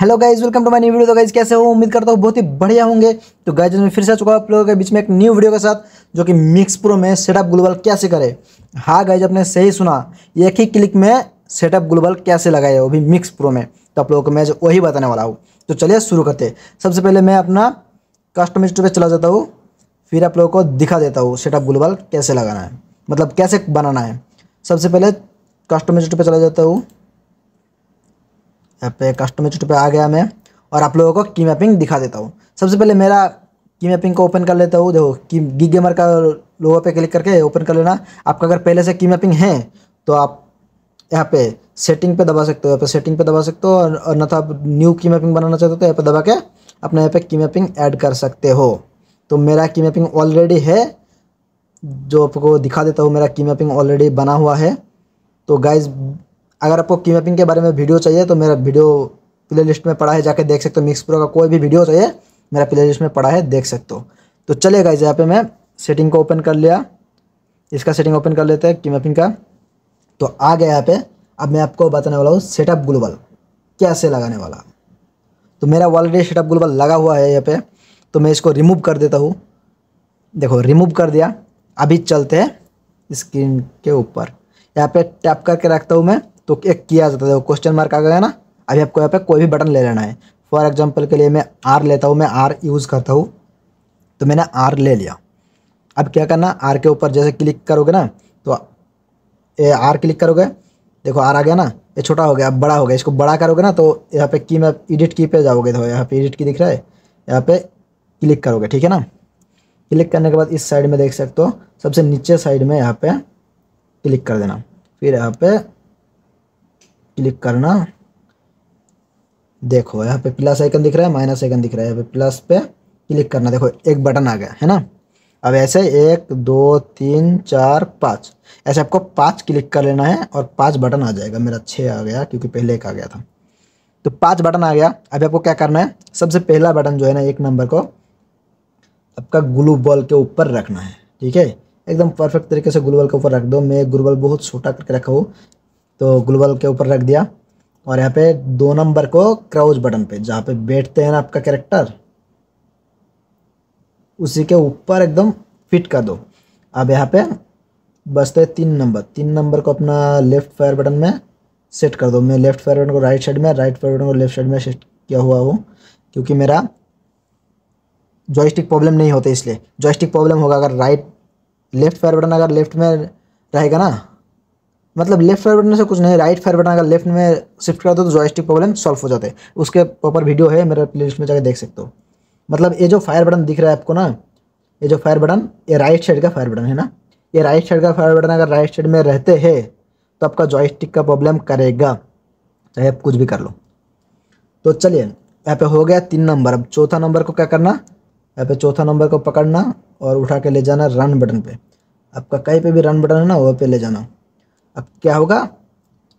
hello guys welcome to my new video तो guys कैसे हो उम्मीद करता हूँ बहुत ही बढ़िया होंगे तो गाइज मैं फिर से चुका हूँ आप लोगों के बीच में एक न्यू वीडियो के साथ जो कि मिक्स प्रो में सेटअप ग्लोबल कैसे करें हाँ गाइज आपने सही सुना एक ही क्लिक में सेटअप ग्लोबल कैसे लगाए वो भी मिक्स प्रो में तो आप लोगों को मैं वही बताने वाला हूँ तो चलिए शुरू करते सबसे पहले मैं अपना कस्टम स्टोर पर चला जाता हूँ फिर आप लोगों को दिखा देता हूँ सेटअप ग्लोबल कैसे लगाना है मतलब कैसे बनाना है सबसे पहले कस्टम स्टोर पर चला जाता हूँ यहाँ पे कस्टमर चुट पे आ गया मैं और आप लोगों को की मैपिंग दिखा देता हूँ सबसे पहले मेरा की मैपिंग को ओपन कर लेता हूँ देखो की गिग गेमर का लोगों पे क्लिक करके ओपन कर लेना आपका अगर पहले से की मैपिंग है तो आप यहाँ पे सेटिंग पे दबा सकते हो यहाँ पे सेटिंग पे दबा सकते हो और, और न तो आप न्यू की मैपिंग बनाना चाहते हो तो यहाँ पे दबा के अपने यहाँ पे की मैपिंग ऐड कर सकते हो तो मेरा की मैपिंग ऑलरेडी है जो आपको दिखा देता हूँ मेरा की मैपिंग ऑलरेडी बना हुआ है तो गाइज अगर आपको की मैपिंग के बारे में वीडियो चाहिए तो मेरा वीडियो प्ले लिस्ट में पड़ा है जाके देख सकते हो मिक्स प्रो का कोई भी वीडियो चाहिए मेरा प्ले लिस्ट में पड़ा है देख सकते हो तो चलेगा इस यहाँ पे मैं सेटिंग को ओपन कर लिया इसका सेटिंग ओपन कर लेते हैं की मैपिंग का तो आ गया यहाँ पे अब मैं आपको बताने वाला हूँ सेटअप ग्लोबल कैसे लगाने वाला तो मेरा ऑलरेडी सेटअप ग्लोबल लगा हुआ है यहाँ पे तो मैं इसको रिमूव कर देता हूँ देखो रिमूव कर दिया अभी चलते हैं स्क्रीन के ऊपर यहाँ पे टैप करके रखता हूँ मैं तो एक किया जाता था क्वेश्चन मार्क आ गया ना अभी आपको यहाँ पे कोई भी बटन ले लेना है फॉर एग्जाम्पल के लिए मैं आर लेता हूँ मैं आर यूज़ करता हूँ तो मैंने आर ले लिया अब क्या करना आर के ऊपर जैसे क्लिक करोगे ना तो ए, आर क्लिक करोगे देखो आर आ गया ना ये छोटा हो गया अब बड़ा हो गया इसको बड़ा करोगे ना तो यहाँ पे की में एडिट की पे जाओगे तो यहाँ पे एडिट की दिख रहा है यहाँ पे क्लिक करोगे ठीक है ना क्लिक करने के बाद इस साइड में देख सकते हो सबसे नीचे साइड में यहाँ पे क्लिक कर देना फिर यहाँ पे क्लिक करना देखो यहाँ पे प्लस आइकन दिख रहा है माइनस आइकन दिख रहा है यहाँ पे प्लस पे क्लिक करना देखो एक बटन आ गया है ना अब ऐसे एक दो तीन चार पाँच ऐसे आपको पाँच क्लिक कर लेना है और पाँच बटन आ जाएगा मेरा छः आ गया क्योंकि पहले एक आ गया था तो पाँच बटन आ गया अभी आपको क्या करना है सबसे पहला बटन जो है ना एक नंबर को आपका ग्लू बॉल के ऊपर रखना है ठीक है एकदम परफेक्ट तरीके से ग्लू बॉल के ऊपर रख दो मैं ग्लू बॉल बहुत छोटा करके रखा हूँ तो ग्लोबल के ऊपर रख दिया और यहाँ पे दो नंबर को क्राउच बटन पे जहाँ पे बैठते हैं ना आपका कैरेक्टर उसी के ऊपर एकदम फिट कर दो अब यहाँ पे बचते हैं तीन नंबर तीन नंबर को अपना लेफ्ट फायर बटन में सेट कर दो मैं लेफ्ट फायर बटन को राइट साइड में राइट फायर बटन को लेफ्ट साइड में सेट किया हुआ हूँ क्योंकि मेरा जॉयस्टिक प्रॉब्लम नहीं होते इसलिए जॉयस्टिक प्रॉब्लम होगा अगर राइट लेफ्ट फायर बटन अगर लेफ्ट में रहेगा ना मतलब लेफ्ट फायर बटन से कुछ नहीं राइट फायर बटन अगर लेफ्ट में शिफ्ट कर दो तो जॉयस्टिक प्रॉब्लम सॉल्व हो जाते हैं उसके प्रॉपर वीडियो है मेरे प्ले में जाकर देख सकते हो मतलब ये जो फायर बटन दिख रहा है आपको ना ये जो फायर बटन ये राइट साइड का फायर बटन है ना ये राइट साइड का फायर बटन अगर राइट साइड में रहते हैं तो आपका जॉयस्टिक का प्रॉब्लम करेगा चाहे आप कुछ भी कर लो तो चलिए यहाँ पे हो गया तीन नंबर अब चौथा नंबर को क्या करना यहाँ पे चौथा नंबर को पकड़ना और उठा के ले जाना रन बटन पे आपका कहीं पे भी रन बटन है ना वह पे ले जाना अब क्या होगा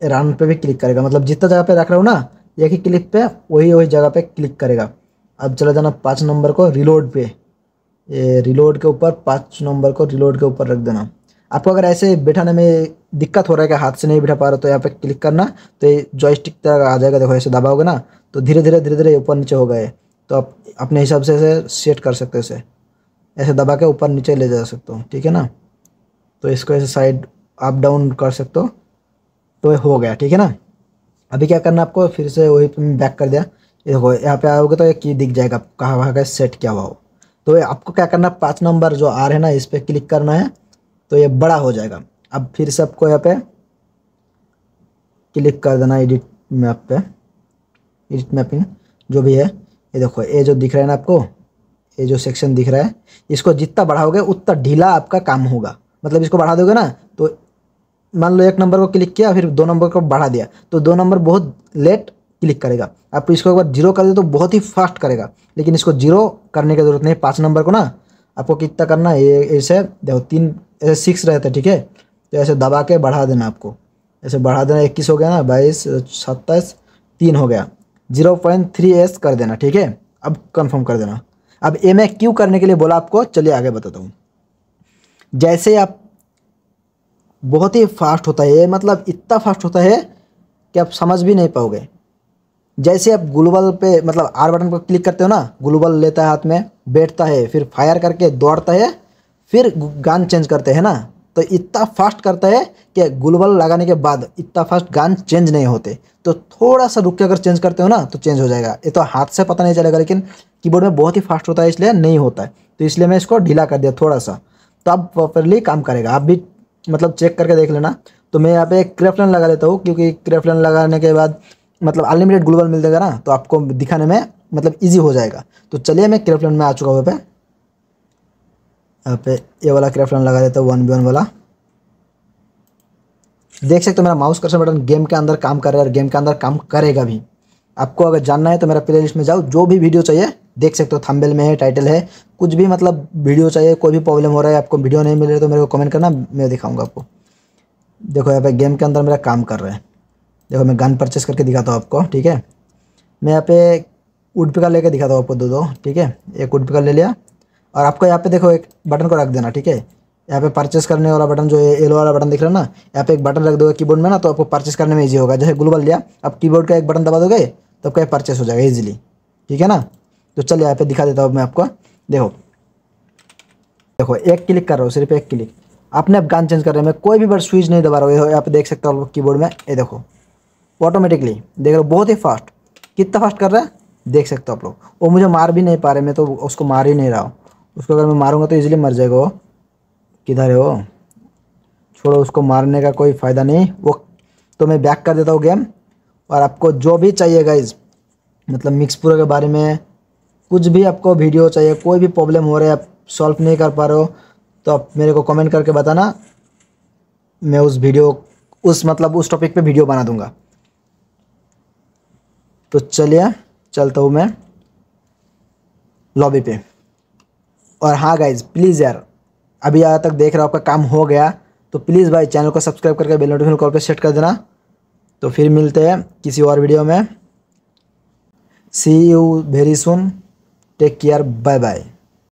रन पे भी क्लिक करेगा मतलब जितना जगह पे रख रहा हूँ ना एक ही क्लिक पे वही वही जगह पे क्लिक करेगा अब चला जाना पाँच नंबर को रिलोड पे ये रिलोड के ऊपर पाँच नंबर को रिलोड के ऊपर रख देना आपको अगर ऐसे बैठाने में दिक्कत हो रहा है कि हाथ से नहीं बैठा पा रहा तो यहाँ पे क्लिक करना तो ये जॉयस्टिक तक आ जाएगा देखो ऐसे दबाओगे ना तो धीरे धीरे धीरे धीरे ऊपर नीचे हो गए तो आप अपने हिसाब से ऐसे सेट कर सकते हो इसे ऐसे दबा के ऊपर नीचे ले जा सकते हो ठीक है ना तो इसको ऐसे साइड अप डाउन कर सकते हो तो हो गया ठीक है ना अभी क्या करना आपको फिर से वही पे बैक कर दिया देखो यहाँ पे आओगे तो एक की दिख जाएगा कहाँ वहाँ का सेट क्या हुआ हो तो आपको क्या करना पाँच नंबर जो आर है ना इस पर क्लिक करना है तो ये बड़ा हो जाएगा अब फिर से आपको यहाँ पे क्लिक कर देना एडिट मैप पे एडिट मैपिंग जो भी है ये देखो ये जो दिख रहा है ना आपको ये जो सेक्शन दिख रहा है इसको जितना बढ़ाओगे उतना ढीला आपका काम होगा मतलब इसको बढ़ा दोगे ना तो मान लो एक नंबर को क्लिक किया फिर दो नंबर को बढ़ा दिया तो दो नंबर बहुत लेट क्लिक करेगा आप इसको अगर जीरो कर दे तो बहुत ही फास्ट करेगा लेकिन इसको जीरो करने की जरूरत नहीं पाँच नंबर को ना आपको कितना करना है ये ऐसे देखो तीन ऐसे सिक्स रहता है ठीक है तो ऐसे दबा के बढ़ा देना आपको ऐसे बढ़ा देना इक्कीस हो गया ना बाईस सत्ताईस तीन हो गया जीरो पॉइंट थ्री एस कर देना ठीक है अब कंफर्म कर देना अब एम ए क्यू करने के लिए बोला आपको चलिए आगे बताता हूँ जैसे आप बहुत ही फास्ट होता है मतलब इतना फास्ट होता है कि आप समझ भी नहीं पाओगे जैसे आप ग्लोबल पे मतलब आर बटन पर क्लिक करते हो ना ग्लोबल लेता है हाथ में बैठता है फिर फायर करके दौड़ता है फिर गान चेंज करते हैं ना तो इतना फास्ट करता है कि ग्लोबल लगाने के बाद इतना फास्ट गान चेंज नहीं होते तो थोड़ा सा रुक के अगर चेंज करते हो ना तो चेंज हो जाएगा ये तो हाथ से पता नहीं चलेगा लेकिन कीबोर्ड में बहुत ही फास्ट होता है इसलिए नहीं होता है तो इसलिए मैं इसको ढीला कर दिया थोड़ा सा तो आप प्रॉपरली काम करेगा आप भी मतलब चेक करके देख लेना तो मैं यहाँ पे एक क्रेफलन लगा लेता हूँ क्योंकि क्रेफलन लगाने के बाद मतलब अनलिमिटेड ग्लोबल मिल जाएगा ना तो आपको दिखाने में मतलब ईजी हो जाएगा तो चलिए मैं क्रेफलन में आ चुका हूँ यहाँ पे यहाँ पे ये वाला क्रेफलन लगा देता हूँ वन बी वन वाला देख सकते हो मेरा माउस कर्सर बटन गेम के अंदर काम कर रहा है और गेम के अंदर काम करेगा भी आपको अगर जानना है तो मेरा लिस्ट में जाओ जो भी वीडियो चाहिए देख सकते हो थंबनेल में है टाइटल है कुछ भी मतलब वीडियो चाहिए कोई भी प्रॉब्लम हो रहा है आपको वीडियो नहीं मिल रही तो मेरे को कमेंट करना मैं दिखाऊंगा आपको देखो यहाँ पे गेम के अंदर मेरा काम कर रहा है देखो मैं गन परचेस करके दिखाता हूँ आपको ठीक है मैं यहाँ पे वुड पिकर लेके दिखाता हूँ आपको दो दो ठीक है एक वुड पिकर ले लिया और आपको यहाँ पे देखो एक बटन को रख देना ठीक है यहाँ पे परचेस करने वाला बटन जो येलो वाला बटन दिख रहा है ना यहाँ पे एक बटन रख दोगे कीबोर्ड में ना तो आपको परचेस करने में ईजी होगा जैसे ग्लूबल लिया आप कीबोर्ड का एक बटन दबा दोगे तो आपका परचेस हो जाएगा ईजिली ठीक है ना तो चलिए यहाँ पे दिखा देता हूँ मैं आपको देखो देखो एक क्लिक कर रहा हूँ सिर्फ एक क्लिक अपने आप गान चेंज कर रहे हैं मैं कोई भी बार स्विच नहीं दबा रहा हूँ यहाँ पे देख सकता हूँ कीबोर्ड में ये देखो ऑटोमेटिकली देख रहे हो बहुत ही फास्ट कितना फास्ट कर रहा है देख सकते हो आप लोग वो मुझे मार भी नहीं पा रहे मैं तो उसको मार ही नहीं रहा हूँ उसको अगर मैं मारूंगा तो इजीली मर जाएगा वो किधर है वो छोड़ो उसको मारने का कोई फ़ायदा नहीं वो तो मैं बैक कर देता हूँ गेम और आपको जो भी चाहिए गाइज मतलब मिक्सपुरा के बारे में कुछ भी आपको वीडियो चाहिए कोई भी प्रॉब्लम हो रहा है आप सॉल्व नहीं कर पा रहे हो तो आप मेरे को कमेंट करके बताना मैं उस वीडियो उस मतलब उस टॉपिक पे वीडियो बना दूंगा तो चलिए चलता हूँ मैं लॉबी पे और हाँ गाइज प्लीज़ यार अभी आज तक देख रहा हूँ आपका काम हो गया तो प्लीज़ भाई चैनल को सब्सक्राइब करके बेल नोटिफिकेशन कॉल पर सेट कर देना तो फिर मिलते हैं किसी और वीडियो में see you very soon take care bye bye